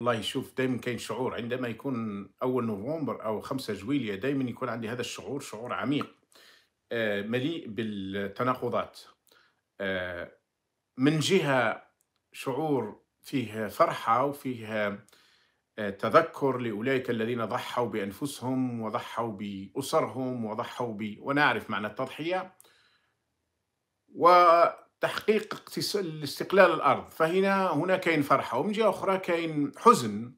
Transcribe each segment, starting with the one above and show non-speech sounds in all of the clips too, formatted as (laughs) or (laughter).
الله يشوف دائما كاين شعور عندما يكون اول نوفمبر او 5 جويلية دائما يكون عندي هذا الشعور شعور عميق آه، مليء بالتناقضات آه، من جهة شعور فيه فرحة وفيه آه، تذكر لأولئك الذين ضحوا بأنفسهم وضحوا بأسرهم وضحوا ب... ونعرف معنى التضحية و تحقيق استقلال الارض فهنا هنا كاين فرحه ومن جهه اخرى كاين حزن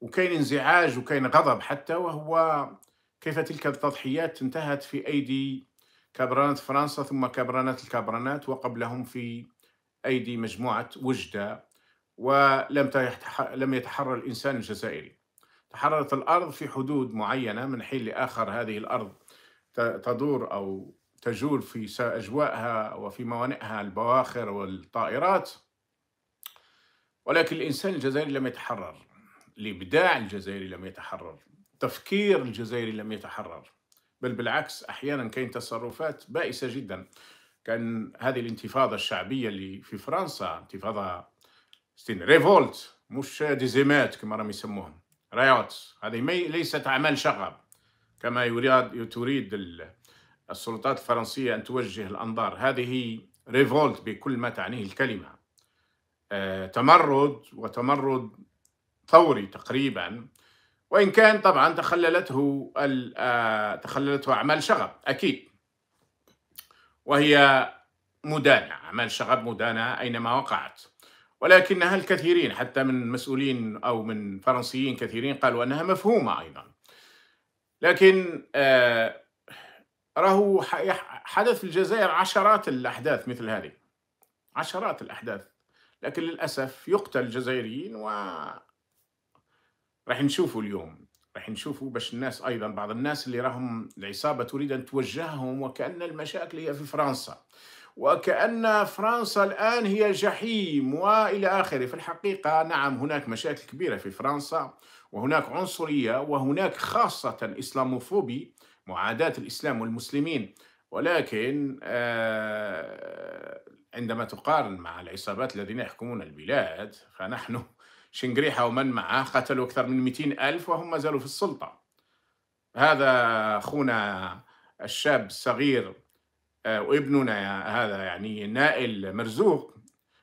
وكاين انزعاج وكاين غضب حتى وهو كيف تلك التضحيات انتهت في ايدي كبرانات فرنسا ثم كبرانات الكبرانات وقبلهم في ايدي مجموعه وجده ولم لم يتحرر الانسان الجزائري تحررت الارض في حدود معينه من حين لاخر هذه الارض تدور او تجول في أجواءها وفي موانئها البواخر والطائرات ولكن الإنسان الجزائري لم يتحرر الإبداع الجزائري لم يتحرر التفكير الجزائري لم يتحرر بل بالعكس أحيانا كاين تصرفات بائسة جدا كان هذه الانتفاضة الشعبية اللي في فرنسا انتفاضة ستين ريفولت مش ديزيمات كما راهم يسموهم ريوت هذه ليست أعمال شغب كما يريد تريد السلطات الفرنسية أن توجه الأنظار هذه ريفولت بكل ما تعنيه الكلمة آه، تمرد وتمرد ثوري تقريبا وإن كان طبعا تخللته آه، تخللته أعمال شغب أكيد وهي مدانة أعمال شغب مدانة أينما وقعت ولكنها الكثيرين حتى من مسؤولين أو من فرنسيين كثيرين قالوا أنها مفهومة أيضا لكن آه راهو حدث في الجزائر عشرات الأحداث مثل هذه عشرات الأحداث لكن للأسف يقتل الجزائريين و راح نشوفوا اليوم راح نشوفوا باش الناس أيضا بعض الناس اللي راهم العصابة تريد أن توجههم وكأن المشاكل هي في فرنسا وكأن فرنسا الآن هي جحيم وإلى آخره في الحقيقة نعم هناك مشاكل كبيرة في فرنسا وهناك عنصرية وهناك خاصة إسلاموفوبي معاداة الإسلام والمسلمين ولكن آه، عندما تقارن مع العصابات الذين يحكمون البلاد فنحن (laughs) شنقريحة ومن معه قتلوا أكثر من 200 ألف وهم ما زالوا في السلطة هذا أخونا الشاب الصغير آه، وابننا هذا يعني نائل مرزوق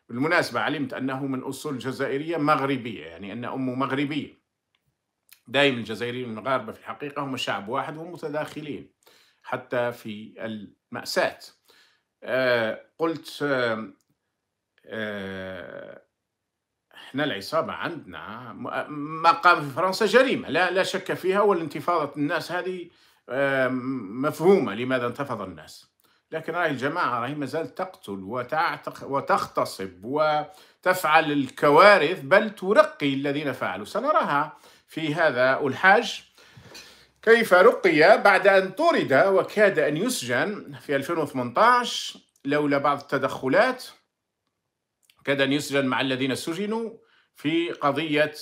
بالمناسبة علمت أنه من أصول جزائرية مغربية يعني أن أمه مغربية دائما الجزائريين والمغاربة في الحقيقة هم شعب واحد ومتداخلين حتى في المأساة آه قلت آه آه احنا العصابة عندنا ما قام في فرنسا جريمة لا لا شك فيها والانتفاضة الناس هذه مفهومة لماذا انتفض الناس لكن راهي الجماعة راهي مازال تقتل وتغتصب وتفعل الكوارث بل ترقي الذين فعلوا سنراها في هذا الحاج كيف رقي بعد أن طرد وكاد أن يسجن في 2018 لولا بعض التدخلات كاد أن يسجن مع الذين سجنوا في قضية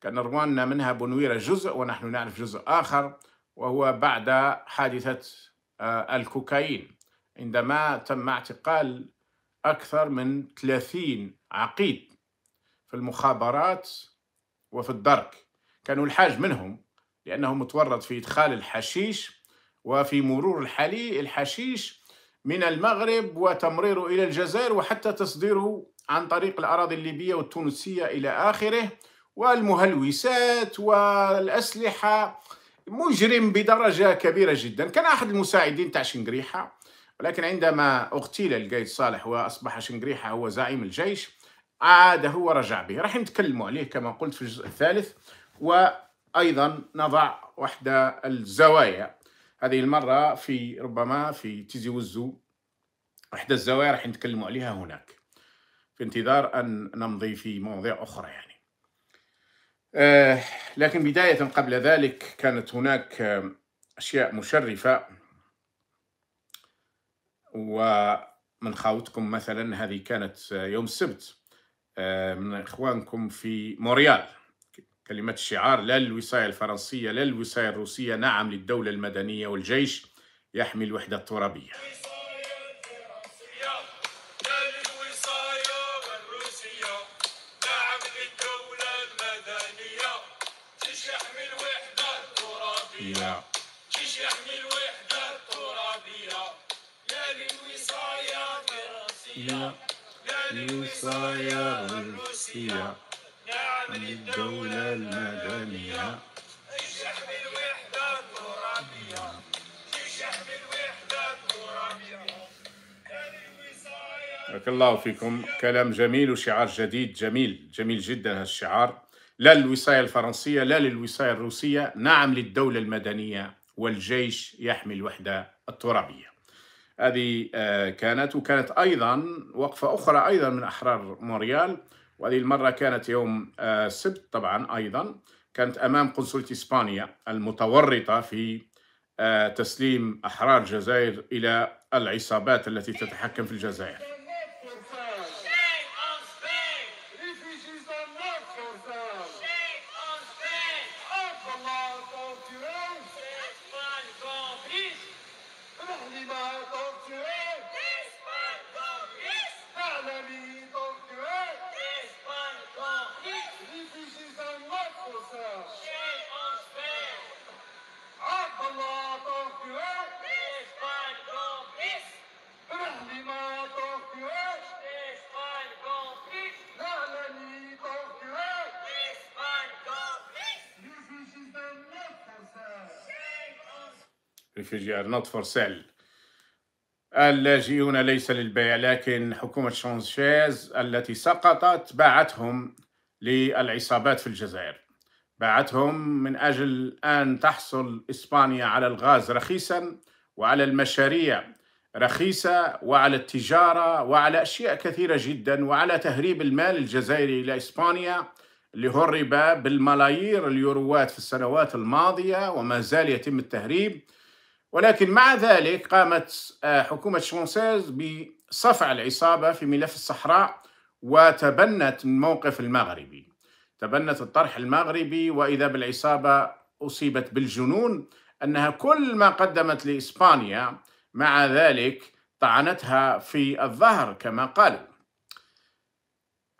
كان روانا منها بنويرة جزء ونحن نعرف جزء آخر وهو بعد حادثة آه، الكوكايين عندما تم اعتقال أكثر من 30 عقيد في المخابرات وفي الدرك كانوا الحاج منهم لأنه متورط في إدخال الحشيش وفي مرور الحلي الحشيش من المغرب وتمريره إلى الجزائر وحتى تصديره عن طريق الأراضي الليبية والتونسية إلى آخره والمهلوسات والأسلحة مجرم بدرجة كبيرة جدا كان أحد المساعدين تاع شنقريحة ولكن عندما اغتيل القايد صالح وأصبح شنقريحة هو زعيم الجيش عاد هو رجع به راح نتكلموا عليه كما قلت في الجزء الثالث وأيضا نضع وحدة الزوايا هذه المرة في ربما في تيزي وزو إحدى الزوايا راح نتكلم عليها هناك في انتظار أن نمضي في مواضيع أخرى يعني آه لكن بداية قبل ذلك كانت هناك آه، أشياء مشرفة ومن خاوتكم مثلا هذه كانت آه، يوم السبت آه، من إخوانكم في موريال كلمات الشعار لا للوصاية الفرنسية لا للوصاية الروسية نعم للدولة المدنية والجيش يحمي الوحدة الترابية Yeah. يحمي الوحدة الترابية لا للوصاية الفرنسية لا للوصاية الروسية عمل الدولة المدنية الوحدة الترابية الوحدة الترابية بارك الله فيكم كلام جميل وشعار جديد جميل جميل جدا هذا الشعار لا للوصاية الفرنسية لا للوصاية الروسية نعم للدولة المدنية والجيش يحمي الوحدة الترابية هذه آه، كانت وكانت أيضا وقفة أخرى أيضا من أحرار موريال وهذه المرة كانت يوم السبت آه، طبعا أيضا كانت أمام قنصلة إسبانيا المتورطة في آه، تسليم أحرار الجزائر إلى العصابات التي تتحكم في الجزائر الانفجار not for sale اللاجئون ليس للبيع لكن حكومة شونشيز التي سقطت باعتهم للعصابات في الجزائر باعتهم من أجل أن تحصل إسبانيا على الغاز رخيصا وعلى المشاريع رخيصة وعلى التجارة وعلى أشياء كثيرة جدا وعلى تهريب المال الجزائري إلى إسبانيا اللي هرب بالملايير اليوروات في السنوات الماضية وما زال يتم التهريب ولكن مع ذلك قامت آه، حكومة شونسيز بصفع العصابة في ملف الصحراء وتبنت الموقف المغربي تبنت الطرح المغربي وإذا بالعصابة أصيبت بالجنون أنها كل ما قدمت لإسبانيا مع ذلك طعنتها في الظهر كما قالوا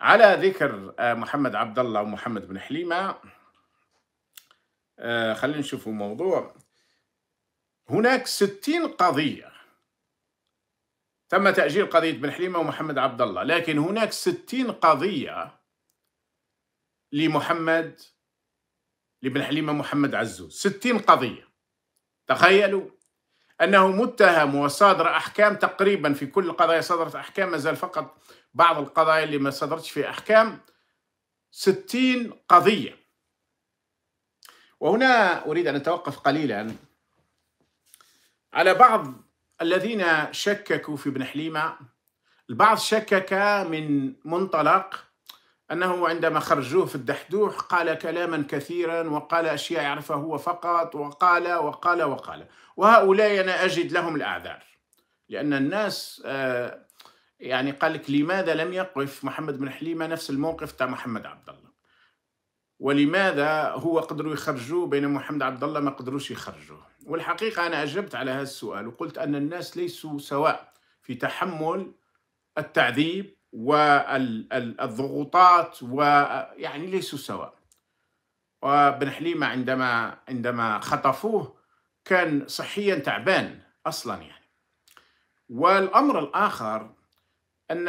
على ذكر آه، محمد عبد الله ومحمد بن حليمه آه، خلينا نشوفوا موضوع هناك ستين قضية تم تأجيل قضية بن حليمة ومحمد عبد الله لكن هناك ستين قضية لمحمد لبن حليمة محمد عزوز ستين قضية تخيلوا أنه متهم وصادر أحكام تقريبا في كل القضايا صدرت أحكام ما زال فقط بعض القضايا اللي ما صدرتش فيها أحكام ستين قضية وهنا أريد أن أتوقف قليلا على بعض الذين شككوا في ابن حليمة البعض شكك من منطلق أنه عندما خرجوه في الدحدوح قال كلاما كثيرا وقال أشياء يعرفها هو فقط وقال وقال وقال وهؤلاء أنا أجد لهم الأعذار لأن الناس آه، يعني قال لك لماذا لم يقف محمد بن حليمة نفس الموقف تاع محمد عبد الله ولماذا هو قدروا يخرجوه بين محمد عبد الله ما قدروش يخرجوه والحقيقة أنا أجبت على هذا السؤال وقلت أن الناس ليسوا سواء في تحمل التعذيب والضغوطات ويعني ليسوا سواء وبن حليمة عندما عندما خطفوه كان صحيا تعبان أصلا يعني والأمر الآخر أن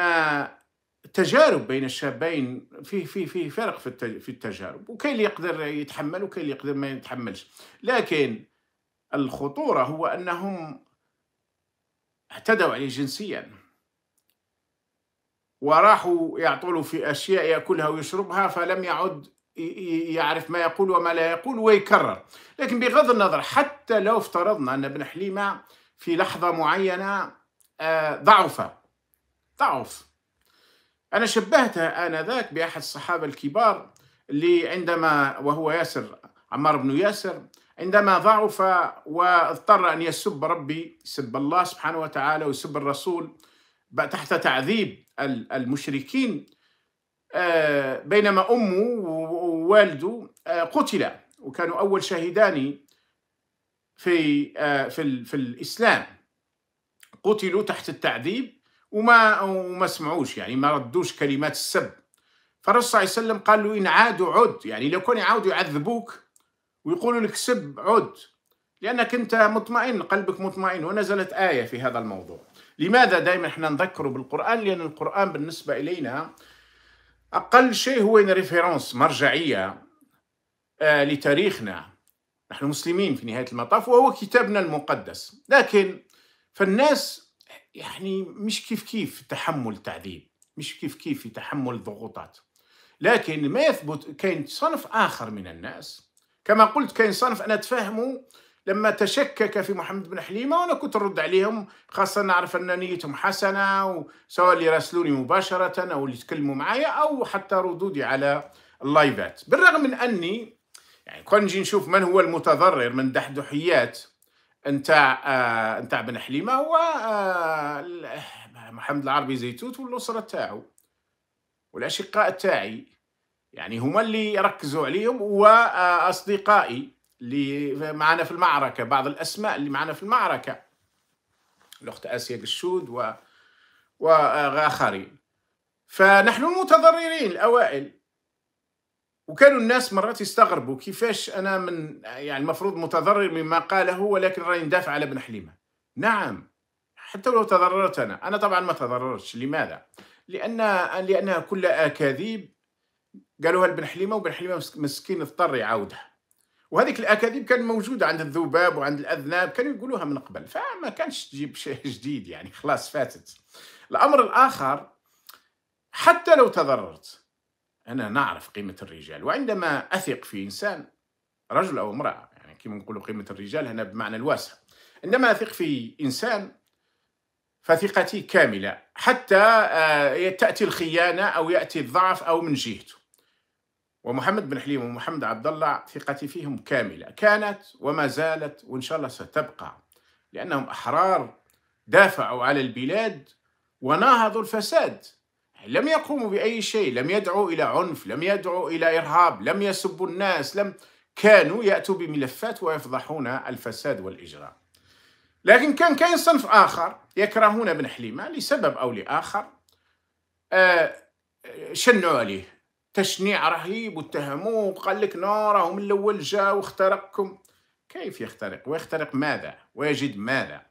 التجارب بين الشابين في في في فرق في التجارب وكاين اللي يقدر يتحمل وكاين اللي يقدر ما يتحملش لكن الخطوره هو انهم اعتدوا عليه جنسيا وراحوا يعطلوا في اشياء ياكلها ويشربها فلم يعد يعرف ما يقول وما لا يقول ويكرر لكن بغض النظر حتى لو افترضنا ان ابن حليمه في لحظه معينه آه، ضعف ضعف أنا شبهتها آنذاك بأحد الصحابة الكبار اللي عندما وهو ياسر عمار بن ياسر عندما ضعف واضطر أن يسب ربي سب الله سبحانه وتعالى ويسب الرسول تحت تعذيب المشركين آه، بينما أمه ووالده آه، قتل وكانوا أول شاهدان في آه، في في الإسلام قتلوا تحت التعذيب وما وما سمعوش يعني ما ردوش كلمات السب فالرسول صلى الله عليه وسلم قال له إن عادوا عد يعني لو كانوا يعاودوا يعذبوك ويقولوا لك سب عد لأنك أنت مطمئن قلبك مطمئن ونزلت آية في هذا الموضوع لماذا دائما احنا نذكره بالقرآن لأن القرآن بالنسبة إلينا أقل شيء هو ريفيرونس مرجعية آه، لتاريخنا نحن مسلمين في نهاية المطاف وهو كتابنا المقدس لكن فالناس يعني مش كيف كيف تحمل تعذيب مش كيف كيف في تحمل ضغوطات لكن ما يثبت كاين صنف آخر من الناس كما قلت كاين صنف أنا تفهمه لما تشكك في محمد بن حليمة وأنا كنت نرد عليهم خاصة نعرف أن نيتهم حسنة سواء اللي راسلوني مباشرة أو اللي تكلموا معايا أو حتى ردودي على اللايفات بالرغم من أني يعني كون نجي نشوف من هو المتضرر من دحدحيات نتاع آه، نتاع بن حليمه هو آه، محمد العربي زيتوت والاسره تاعو والاشقاء تاعي يعني هما اللي ركزوا عليهم واصدقائي آه، اللي معنا في المعركه بعض الاسماء اللي معنا في المعركه الاخت اسيا قشود و واخرين فنحن المتضررين الاوائل وكانوا الناس مرات يستغربوا كيفاش انا من يعني المفروض متضرر مما قاله ولكن راني ندافع على ابن حليمه نعم حتى لو تضررت انا انا طبعا ما تضررتش لماذا لان لانها كلها اكاذيب قالوها لبن حليمه وبن حليمه مسكين اضطر يعاودها وهذيك الاكاذيب كان موجوده عند الذباب وعند الاذناب كانوا يقولوها من قبل فما كانش تجيب (laughs) شيء جديد يعني خلاص فاتت الامر الاخر حتى لو تضررت أنا نعرف قيمة الرجال وعندما أثق في إنسان رجل أو امرأة يعني كما نقول قيمة الرجال هنا بمعنى الواسع عندما أثق في إنسان فثقتي كاملة حتى آه، تأتي الخيانة أو يأتي الضعف أو من جهته ومحمد بن حليم ومحمد عبد الله ثقتي فيهم كاملة كانت وما زالت وإن شاء الله ستبقى لأنهم أحرار دافعوا على البلاد وناهضوا الفساد لم يقوموا بأي شيء لم يدعوا إلى عنف لم يدعوا إلى إرهاب لم يسبوا الناس لم كانوا يأتوا بملفات ويفضحون الفساد والإجرام لكن كان كاين صنف آخر يكرهون ابن حليمة لسبب أو لآخر آه شنوا عليه تشنيع رهيب واتهموه وقال لك نو راهو من الاول جا واخترقكم كيف يخترق ويخترق ماذا ويجد ماذا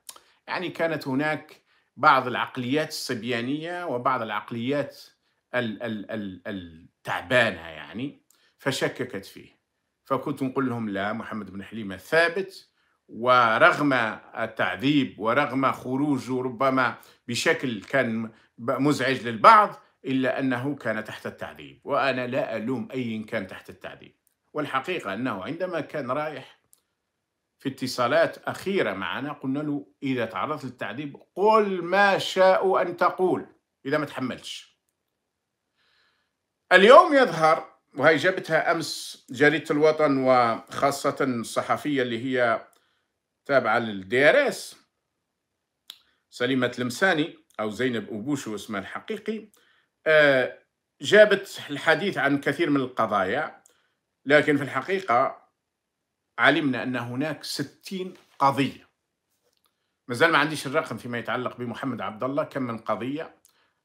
يعني كانت هناك بعض العقليات الصبيانيه وبعض العقليات التعبانه يعني فشككت فيه فكنت نقول لهم لا محمد بن حليمه ثابت ورغم التعذيب ورغم خروجه ربما بشكل كان مزعج للبعض الا انه كان تحت التعذيب وانا لا الوم اي كان تحت التعذيب والحقيقه انه عندما كان رايح في اتصالات أخيرة معنا قلنا له إذا تعرضت للتعذيب قل ما شاء أن تقول إذا ما تحملتش اليوم يظهر وهي جابتها أمس جريدة الوطن وخاصة الصحفية اللي هي تابعة للديارس سليمة لمساني أو زينب أبوشو اسمها الحقيقي آه، جابت الحديث عن كثير من القضايا لكن في الحقيقة علمنا أن هناك ستين قضية ما زال ما عنديش الرقم فيما يتعلق بمحمد عبد الله كم من قضية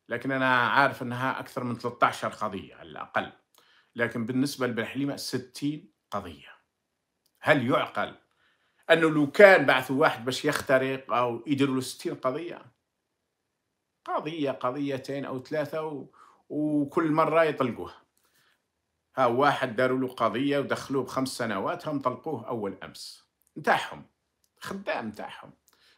لكن أنا عارف أنها أكثر من 13 قضية على الأقل لكن بالنسبة لبن حليمة ستين قضية هل يعقل أنه لو كان بعثوا واحد باش يخترق أو يديروا له ستين قضية قضية قضيتين أو ثلاثة و... وكل مرة يطلقوها ها واحد داروا له قضيه ودخلوه بخمس سنوات هم طلقوه اول امس نتاعهم خدام نتاعهم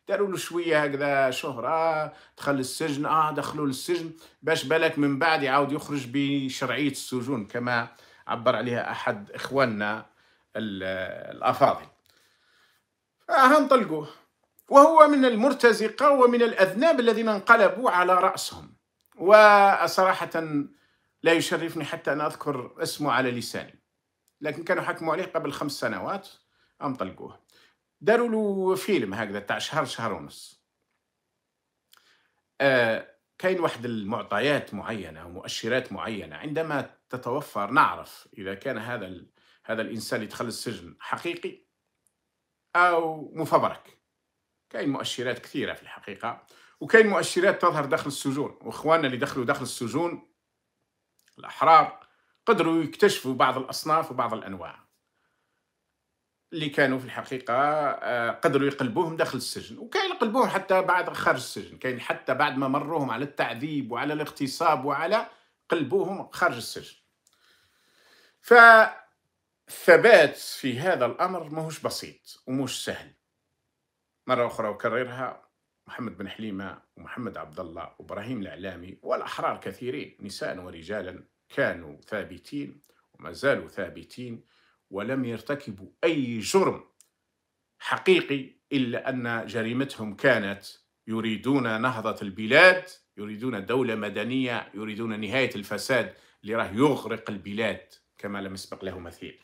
داروا له شويه هكذا شهره دخل السجن اه دخلوا للسجن باش بالك من بعد يعاود يخرج بشرعيه السجون كما عبر عليها احد اخواننا الافاضل فهم آه، طلقوه وهو من المرتزقه ومن الاذناب الذين انقلبوا على راسهم وصراحه لا يشرفني حتى أن أذكر اسمه على لساني لكن كانوا حكموا عليه قبل خمس سنوات أم طلقوه داروا له فيلم هكذا تاع شهر شهر ونص آه كاين واحد المعطيات معينة ومؤشرات معينة عندما تتوفر نعرف إذا كان هذا ال... هذا الإنسان اللي دخل السجن حقيقي أو مفبرك كاين مؤشرات كثيرة في الحقيقة وكاين مؤشرات تظهر داخل السجون وإخواننا اللي دخلوا داخل السجون الأحرار قدروا يكتشفوا بعض الأصناف وبعض الأنواع اللي كانوا في الحقيقة آه، قدروا يقلبوهم داخل السجن وكان يقلبوهم حتى بعد خارج السجن كان حتى بعد ما مروهم على التعذيب وعلى الاغتصاب وعلى قلبوهم خارج السجن فالثبات في هذا الأمر ماهوش بسيط وموش سهل مرة أخرى أكررها محمد بن حليمة ومحمد عبد الله وإبراهيم الإعلامي والأحرار كثيرين نساء ورجالا كانوا ثابتين وما زالوا ثابتين ولم يرتكبوا أي جرم حقيقي إلا أن جريمتهم كانت يريدون نهضة البلاد يريدون دولة مدنية يريدون نهاية الفساد اللي راه يغرق البلاد كما لم يسبق له مثيل